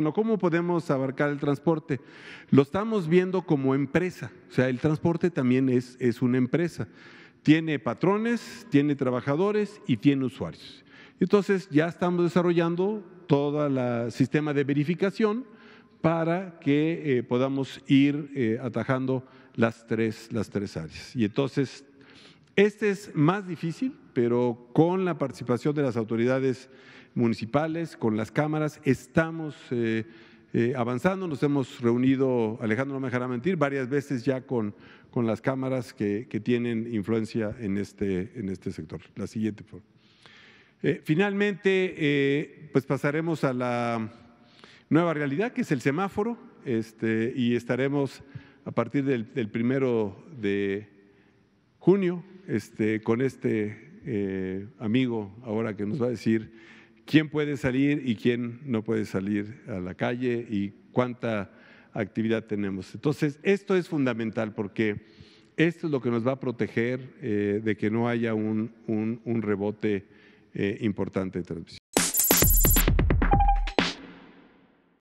Bueno, ¿cómo podemos abarcar el transporte? Lo estamos viendo como empresa, o sea, el transporte también es, es una empresa. Tiene patrones, tiene trabajadores y tiene usuarios. Entonces ya estamos desarrollando todo el sistema de verificación para que eh, podamos ir eh, atajando las tres, las tres áreas. Y entonces este es más difícil, pero con la participación de las autoridades municipales, con las cámaras, estamos eh, eh, avanzando. Nos hemos reunido, Alejandro no me dejará mentir, varias veces ya con, con las cámaras que, tienen influencia en este, en este sector. La siguiente, por eh, finalmente, pues pasaremos a la nueva realidad, que es el semáforo, este, y estaremos a partir del primero de junio este, con este eh, amigo ahora que nos va a decir quién puede salir y quién no puede salir a la calle y cuánta actividad tenemos. Entonces, esto es fundamental porque esto es lo que nos va a proteger eh, de que no haya un, rebote eh, importante de transmisión.